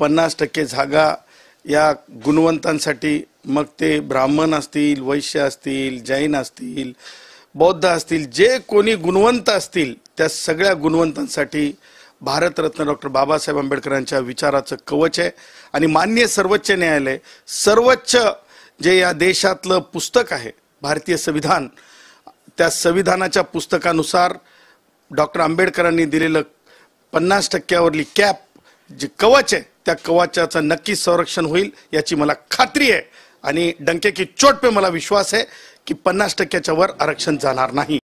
पन्नास टक्के जागा या गुणवंतांसाठी मग ते ब्राह्मण असतील वैश्य असतील जैन असतील बौद्ध असतील जे कोणी गुणवंत असतील त्या सगळ्या गुणवंतांसाठी भारतरत्न डॉक्टर बाबासाहेब आंबेडकरांच्या विचाराचं कवच आहे आणि मान्य सर्वोच्च न्यायालय सर्वोच्च जे या देशातलं पुस्तक आहे भारतीय संविधान त्या संविधानाच्या पुस्तकानुसार डॉक्टर आंबेडकरांनी दिलेलं पन्नास टक्क्यावरली कॅप जे कवच आहे त्या कवाचाचं नक्कीच संरक्षण होईल याची मला खात्री आहे आणि डंके की चोट पे मला विश्वास आहे की पन्नास टक्क्याच्या वर आरक्षण जाणार नाही